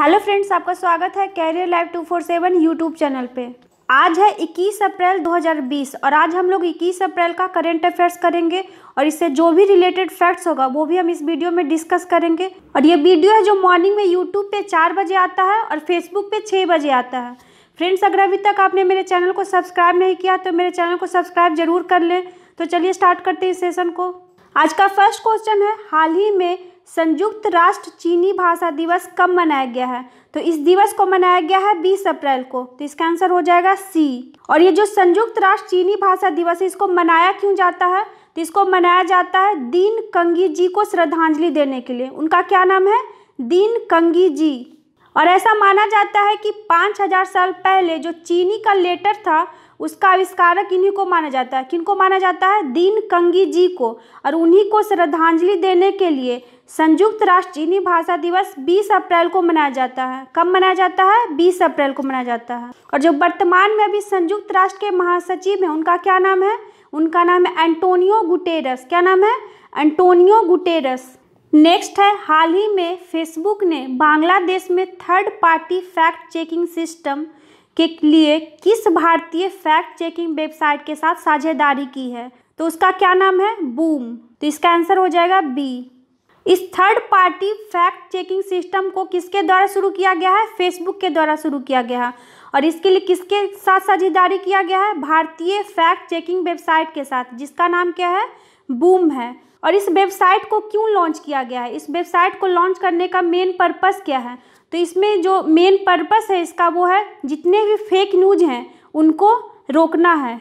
hello friends आपका स्वागत है कैरियर लाइव 247 यूट्यूब चैनल पे आज है 21 अप्रैल 2020 और आज हम लोग 21 अप्रैल का करेंट अफेयर्स करेंगे और इससे जो भी रिलेटेड फैक्ट्स होगा वो भी हम इस वीडियो में डिस्कस करेंगे और ये वीडियो है जो मॉर्निंग में यूट्यूब पे चार बजे आता है और फेसबुक पे छः बजे आता है फ्रेंड्स अगर अभी तक आपने मेरे चैनल को सब्सक्राइब नहीं किया तो मेरे चैनल को सब्सक्राइब जरूर कर लें तो चलिए स्टार्ट करते हैं इस सेशन को आज का फर्स्ट क्वेश्चन है हाल ही में संयुक्त राष्ट्र चीनी भाषा दिवस कब मनाया गया है तो इस दिवस को मनाया गया है 20 अप्रैल को तो इसका आंसर हो जाएगा सी और ये जो संयुक्त राष्ट्र चीनी भाषा दिवस इसको मनाया क्यों जाता है तो इसको मनाया जाता है दीन कंगी जी को श्रद्धांजलि देने के लिए उनका क्या नाम है दीन कंगी जी और ऐसा माना जाता है कि पाँच साल पहले जो चीनी का लेटर था उसका आविष्कारक इन्हीं को माना जाता है किनको माना जाता है दीन कंगी जी को और उन्हीं को श्रद्धांजलि देने के लिए संयुक्त राष्ट्र चीनी भाषा दिवस 20 अप्रैल को मनाया जाता है कब मनाया जाता है 20 अप्रैल को मनाया जाता है और जो वर्तमान में अभी संयुक्त राष्ट्र के महासचिव हैं उनका क्या नाम है उनका नाम है एंटोनियो गुटेरस क्या नाम है एंटोनियो गुटेरस नेक्स्ट है हाल ही में फेसबुक ने बांग्लादेश में third party fact checking system के लिए किस भारतीय फैक्ट चेकिंग वेबसाइट के साथ साझेदारी की है तो उसका क्या नाम है बूम तो इसका आंसर हो जाएगा बी इस third party fact checking system को किसके द्वारा शुरू किया गया है फेसबुक के द्वारा शुरू किया गया है और इसके लिए किसके साथ साझेदारी किया गया है भारतीय फैक्ट चेकिंग वेबसाइट के साथ जिसका नाम क्या है बूम है और इस वेबसाइट को क्यों लॉन्च किया गया है इस वेबसाइट को लॉन्च करने का मेन पर्पस क्या है तो इसमें जो मेन पर्पस है इसका वो है जितने भी फेक न्यूज़ हैं उनको रोकना है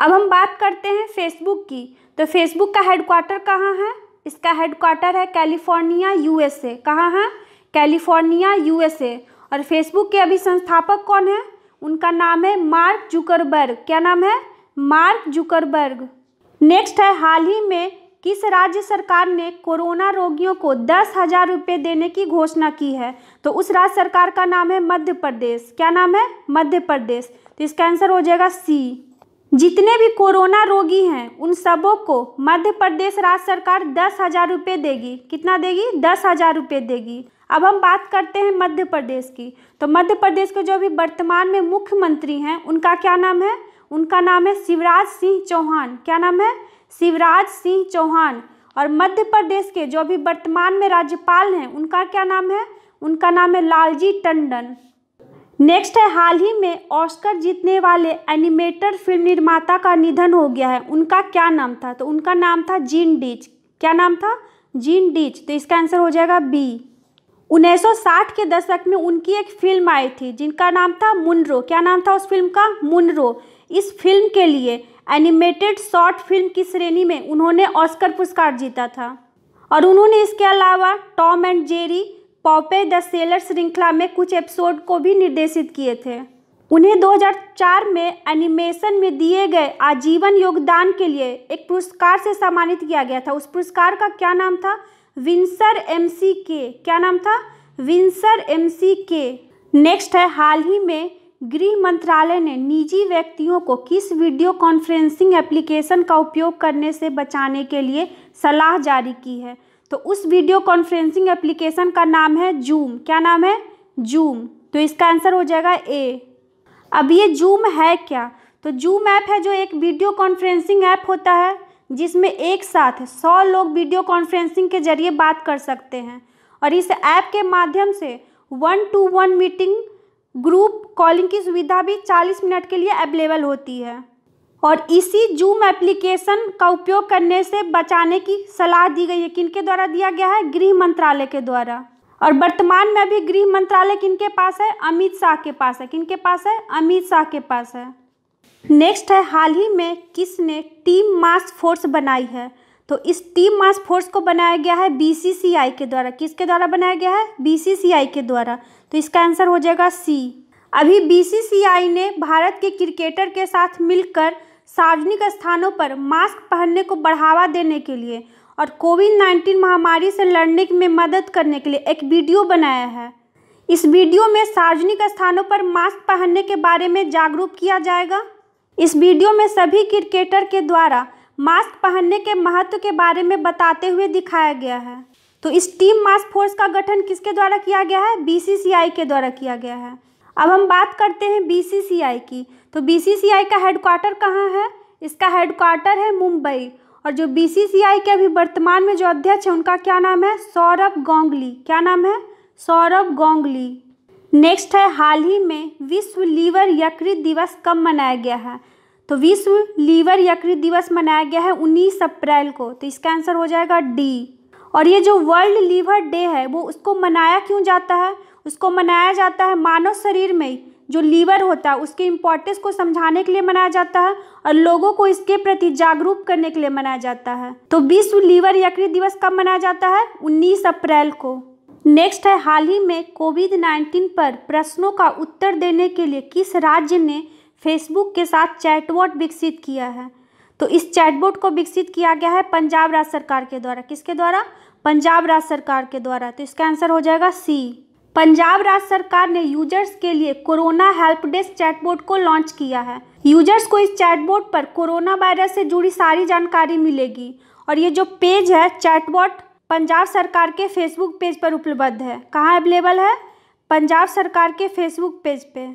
अब हम बात करते हैं फेसबुक की तो फेसबुक का हेडक्वार्टर कहाँ है इसका हेडक्वार्टर है कैलिफोर्निया यूएसए कहाँ है कैलिफोर्निया यूएसए और फेसबुक के अभी संस्थापक कौन है उनका नाम है मार्क जुकरबर्ग क्या नाम है मार्क जुकरबर्ग नेक्स्ट है हाल ही में किस राज्य सरकार ने कोरोना रोगियों को दस हजार रुपये देने की घोषणा की है तो उस राज्य सरकार का नाम है मध्य प्रदेश क्या नाम है मध्य प्रदेश तो इसका आंसर हो जाएगा सी जितने भी कोरोना रोगी हैं उन सबों को मध्य प्रदेश राज्य सरकार दस हज़ार रुपये देगी कितना देगी दस हज़ार रुपये देगी अब हम बात करते हैं मध्य प्रदेश की तो मध्य प्रदेश के जो भी वर्तमान में मुख्यमंत्री हैं उनका क्या नाम है उनका नाम है शिवराज सिंह चौहान क्या नाम है शिवराज सिंह चौहान और मध्य प्रदेश के जो अभी वर्तमान में राज्यपाल हैं उनका क्या नाम है उनका नाम है लालजी टंडन नेक्स्ट है हाल ही में ऑस्कर जीतने वाले एनिमेटर फिल्म निर्माता का निधन हो गया है उनका क्या नाम था तो उनका नाम था जीन डीच क्या नाम था जीन डीच तो इसका आंसर हो जाएगा बी 1960 के दशक में उनकी एक फिल्म आई थी जिनका नाम था मुनरो क्या नाम था उस फिल्म का मुनरो इस फिल्म के लिए एनिमेटेड शॉर्ट फिल्म की श्रेणी में उन्होंने ऑस्कर पुरस्कार जीता था और उन्होंने इसके अलावा Tom and Jerry Popeye the Sailor श्रृंखला में कुछ एपिसोड को भी निर्देशित किए थे उन्हें 2004 में एनिमेशन में दिए गए आजीवन योगदान के लिए एक पुरस्कार से सम्मानित किया गया था उस पुरस्कार का क्या नाम था विंसर एम के क्या नाम था विंसर एम के नेक्स्ट है हाल ही में गृह मंत्रालय ने निजी व्यक्तियों को किस वीडियो कॉन्फ्रेंसिंग एप्लीकेशन का उपयोग करने से बचाने के लिए सलाह जारी की है तो उस वीडियो कॉन्फ्रेंसिंग एप्लीकेशन का नाम है जूम क्या नाम है जूम तो इसका आंसर हो जाएगा ए अब ये जूम है क्या तो जूम ऐप है जो एक वीडियो कॉन्फ्रेंसिंग ऐप होता है जिसमें एक साथ सौ लोग वीडियो कॉन्फ्रेंसिंग के जरिए बात कर सकते हैं और इस ऐप के माध्यम से one to one meeting group calling की सुविधा भी 40 मिनट के लिए अवेलेबल होती है और इसी जूम एप्लीकेशन का उपयोग करने से बचाने की सलाह दी गई है किनके द्वारा दिया गया है गृह मंत्रालय के द्वारा और वर्तमान में अभी गृह मंत्रालय किनके पास है अमित शाह के पास है किनके पास है अमित शाह के पास है नेक्स्ट है हाल ही में किसने टीम मास्क फोर्स बनाई है तो इस टीम मास फोर्स को बनाया गया है बीसीसीआई के द्वारा किसके द्वारा बनाया गया है बीसीसीआई के द्वारा तो इसका आंसर हो जाएगा सी अभी बीसीसीआई ने भारत के क्रिकेटर के साथ मिलकर सार्वजनिक स्थानों पर मास्क पहनने को बढ़ावा देने के लिए और कोविड नाइन्टीन महामारी से लड़ने में मदद करने के लिए एक वीडियो बनाया है इस वीडियो में सार्वजनिक स्थानों पर मास्क पहनने के बारे में जागरूक किया जाएगा इस वीडियो में सभी क्रिकेटर के द्वारा मास्क पहनने के महत्व के बारे में बताते हुए दिखाया गया है तो इस टीम मास्क फोर्स का गठन किसके द्वारा किया गया है बीसीसीआई के द्वारा किया गया है अब हम बात करते हैं बीसीसीआई की तो बीसीसीआई का हेडक्वार्टर कहाँ है इसका हेडक्वार्टर है मुंबई और जो बीसीसीआई के अभी वर्तमान में जो अध्यक्ष है उनका क्या नाम है सौरभ गोंगली क्या नाम है सौरभ गोंगली नेक्स्ट है हाल ही में विश्व लीवर यकृत दिवस कब मनाया गया है तो विश्व लीवर यकृत दिवस मनाया गया है 19 अप्रैल को तो इसका आंसर हो जाएगा डी और ये जो वर्ल्ड लीवर डे है वो उसको मनाया क्यों जाता है उसको मनाया जाता है मानव शरीर में जो लीवर होता है उसके इम्पोर्टेंस को समझाने के लिए मनाया जाता है और लोगों को इसके प्रति जागरूक करने के लिए मनाया जाता है तो विश्व लीवर यकृत दिवस कब मनाया जाता है 19 अप्रैल को नेक्स्ट है हाल ही में कोविड 19 पर प्रश्नों का उत्तर देने के लिए किस राज्य ने फेसबुक के साथ चैटबॉट विकसित किया है तो इस चैटबॉट को विकसित किया गया है पंजाब राज्य सरकार के द्वारा किसके द्वारा पंजाब राज्य सरकार के द्वारा तो इसका आंसर हो जाएगा सी पंजाब राज्य सरकार ने यूजर्स के लिए कोरोना हेल्प डेस्क चैटबोर्ड को लॉन्च किया है यूजर्स को इस चैटबोर्ड पर कोरोना वायरस से जुड़ी सारी जानकारी मिलेगी और ये जो पेज है चैटबोर्ड पंजाब सरकार के फेसबुक पेज पर उपलब्ध है कहाँ अवेलेबल है पंजाब सरकार के फेसबुक पेज पे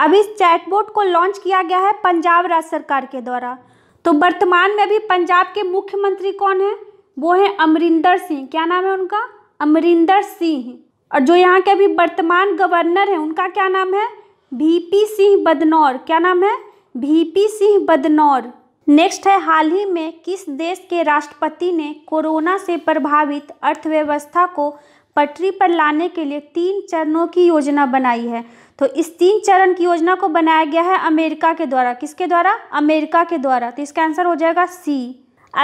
अब इस चैटबोट को लॉन्च किया गया है पंजाब राज्य सरकार के द्वारा तो वर्तमान में भी पंजाब के मुख्यमंत्री कौन है वो है अमरिंदर सिंह क्या नाम है उनका अमरिंदर सिंह और जो यहाँ के अभी वर्तमान गवर्नर हैं उनका क्या नाम है वीपी सिंह बदनौर क्या नाम है वीपी सिंह बदनौर नेक्स्ट है हाल ही में किस देश के राष्ट्रपति ने कोरोना से प्रभावित अर्थव्यवस्था को पटरी पर लाने के लिए तीन चरणों की योजना बनाई है तो इस तीन चरण की योजना को बनाया गया है अमेरिका के द्वारा किसके द्वारा अमेरिका के द्वारा तो इसका आंसर हो जाएगा सी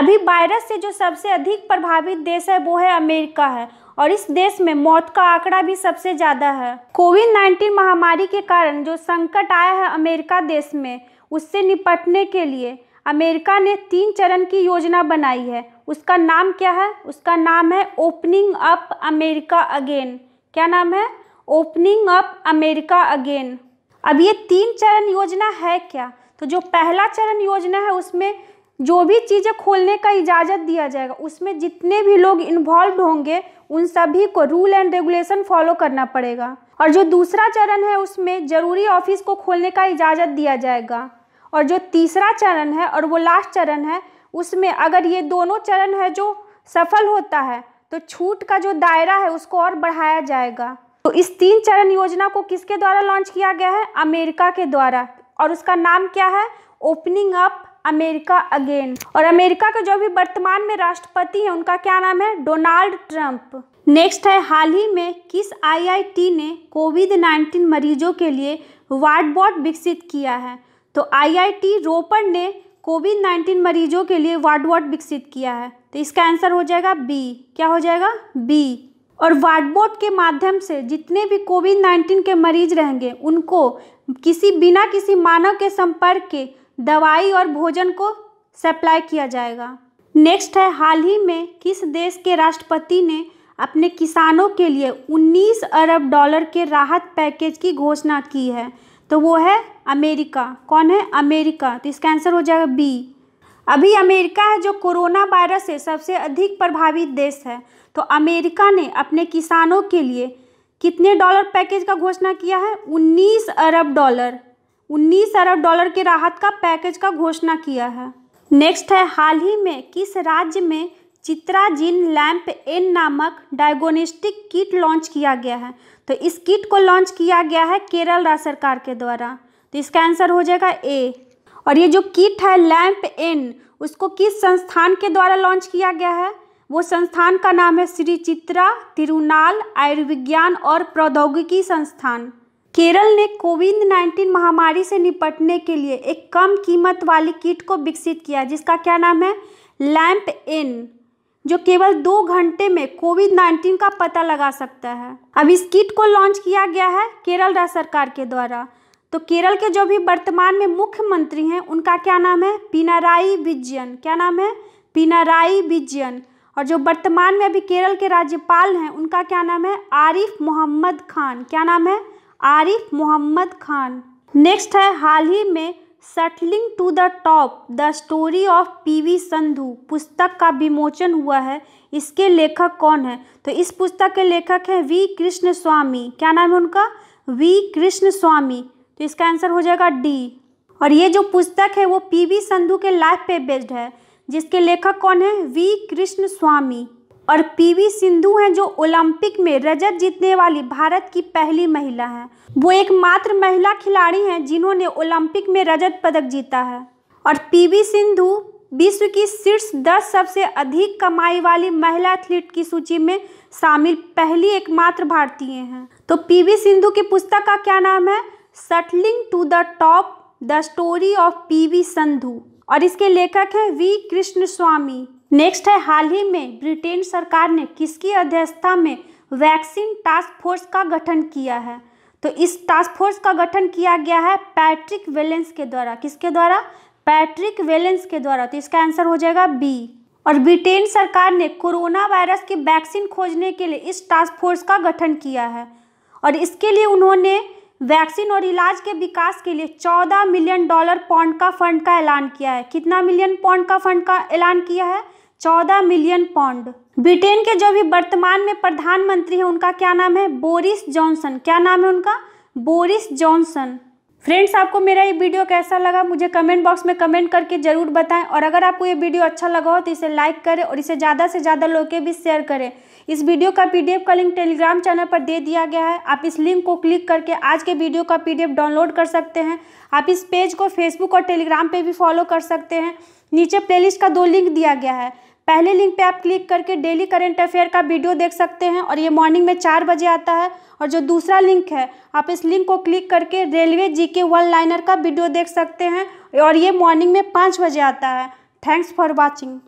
अभी वायरस से जो सबसे अधिक प्रभावित देश है वो है अमेरिका है और इस देश में मौत का आंकड़ा भी सबसे ज़्यादा है कोविड नाइन्टीन महामारी के कारण जो संकट आया है अमेरिका देश में उससे निपटने के लिए अमेरिका ने तीन चरण की योजना बनाई है उसका नाम क्या है उसका नाम है ओपनिंग अप अमेरिका अगेन क्या नाम है ओपनिंग अप अमेरिका अगेन अब ये तीन चरण योजना है क्या तो जो पहला चरण योजना है उसमें जो भी चीज़ें खोलने का इजाज़त दिया जाएगा उसमें जितने भी लोग इन्वॉल्व होंगे उन सभी को रूल एंड रेगुलेशन फॉलो करना पड़ेगा और जो दूसरा चरण है उसमें ज़रूरी ऑफिस को खोलने का इजाज़त दिया जाएगा और जो तीसरा चरण है और वो लास्ट चरण है उसमें अगर ये दोनों चरण है जो सफल होता है तो छूट का जो दायरा है उसको और बढ़ाया जाएगा तो इस तीन चरण योजना को किसके द्वारा लॉन्च किया गया है अमेरिका के द्वारा और उसका नाम क्या है ओपनिंग अप अमेरिका अगेन और अमेरिका के जो भी वर्तमान में राष्ट्रपति हैं उनका क्या नाम है डोनाल्ड ट्रंप नेक्स्ट है हाल ही में किस आईआईटी ने कोविड 19 मरीजों के लिए वार्ड विकसित किया है तो आईआईटी रोपड़ ने कोविड नाइन्टीन मरीजों के लिए वार्ड वार्ड विकसित किया है तो इसका आंसर हो जाएगा बी क्या हो जाएगा बी और वार्डबोर्ड के माध्यम से जितने भी कोविड नाइन्टीन के मरीज रहेंगे उनको किसी बिना किसी मानव के संपर्क के दवाई और भोजन को सप्लाई किया जाएगा नेक्स्ट है हाल ही में किस देश के राष्ट्रपति ने अपने किसानों के लिए 19 अरब डॉलर के राहत पैकेज की घोषणा की है तो वो है अमेरिका कौन है अमेरिका तो इसका आंसर हो जाएगा बी अभी अमेरिका है जो कोरोना वायरस से सबसे अधिक प्रभावित देश है तो अमेरिका ने अपने किसानों के लिए कितने डॉलर पैकेज का घोषणा किया है 19 अरब डॉलर 19 अरब डॉलर के राहत का पैकेज का घोषणा किया है नेक्स्ट है हाल ही में किस राज्य में चित्राजिन लैम्प एन नामक डायगोनिस्टिक किट लॉन्च किया गया है तो इस किट को लॉन्च किया गया है केरल राज्य सरकार के द्वारा तो इसका आंसर हो जाएगा ए और ये जो किट है लैम्प एन उसको किस संस्थान के द्वारा लॉन्च किया गया है वो संस्थान का नाम है श्री चित्रा तिरुनाल आयुर्विज्ञान और प्रौद्योगिकी संस्थान केरल ने कोविड 19 महामारी से निपटने के लिए एक कम कीमत वाली किट को विकसित किया जिसका क्या नाम है लैम्प एन जो केवल दो घंटे में कोविड 19 का पता लगा सकता है अब इस किट को लॉन्च किया गया है केरल राज्य सरकार के द्वारा तो केरल के जो भी वर्तमान में मुख्यमंत्री हैं उनका क्या नाम है पिनाराई विजयन क्या नाम है पिनाराई विजयन और जो वर्तमान में अभी केरल के राज्यपाल हैं उनका क्या नाम है आरिफ मोहम्मद खान क्या नाम है आरिफ मोहम्मद खान नेक्स्ट है हाल ही में shuttling to the top the story of PV Sindhu पुस्तक का विमोचन हुआ है इसके लेखक कौन है तो इस पुस्तक के लेखक हैं वी कृष्ण स्वामी क्या नाम है उनका वी कृष्ण स्वामी तो इसका आंसर हो जाएगा डी और ये जो पुस्तक है वो पीवी संधु के लाइफ पे बेस्ड है जिसके लेखक कौन है वी कृष्ण स्वामी और पीवी सिंधु हैं जो ओलंपिक में रजत जीतने वाली भारत की पहली महिला हैं वो एकमात्र महिला खिलाड़ी हैं जिन्होंने ओलंपिक में रजत पदक जीता है और पीवी सिंधु विश्व की शीर्ष दस सबसे अधिक कमाई वाली महिला एथलीट की सूची में शामिल पहली एकमात्र भारतीय हैं तो पीवी सिंधु की पुस्तक का क्या नाम है shuttling to the top the story of PV Sindhu और इसके लेखक है वी कृष्ण स्वामी नेक्स्ट है हाल ही में ब्रिटेन सरकार ने किसकी अध्यक्षता में वैक्सीन टास्क फोर्स का गठन किया है तो इस टास्क फोर्स का गठन किया गया है पैट्रिक वेलेंस के द्वारा किसके द्वारा पैट्रिक वेलेंस के द्वारा तो इसका आंसर हो जाएगा बी और ब्रिटेन सरकार ने कोरोना वायरस की वैक्सीन खोजने के लिए इस टास्क फोर्स का गठन किया है और इसके लिए उन्होंने वैक्सीन और इलाज के विकास के लिए 14 मिलियन डॉलर पौंड का फंड का ऐलान किया है कितना मिलियन पौंड का फंड का ऐलान किया है 14 मिलियन पौंड ब्रिटेन के जो भी वर्तमान में प्रधानमंत्री हैं उनका क्या नाम है बोरिस जॉनसन क्या नाम है उनका बोरिस जॉनसन फ्रेंड्स आपको मेरा ये वीडियो कैसा लगा मुझे कमेंट बॉक्स में कमेंट करके ज़रूर बताएं और अगर आपको ये वीडियो अच्छा लगा हो तो इसे लाइक करें और इसे ज़्यादा से ज़्यादा लोग के भी शेयर करें इस वीडियो का पीडीएफ का लिंक टेलीग्राम चैनल पर दे दिया गया है आप इस लिंक को क्लिक करके आज के वीडियो का पीडीएफ डाउनलोड कर सकते हैं आप इस पेज को फेसबुक और टेलीग्राम पर भी फॉलो कर सकते हैं नीचे प्लेलिस्ट का दो लिंक दिया गया है पहले लिंक पे आप क्लिक करके डेली करेंट अफेयर का वीडियो देख सकते हैं और ये मॉर्निंग में चार बजे आता है और जो दूसरा लिंक है आप इस लिंक को क्लिक करके रेलवे जी के वन लाइनर का वीडियो देख सकते हैं और ये मॉर्निंग में पाँच बजे आता है थैंक्स फॉर वॉचिंग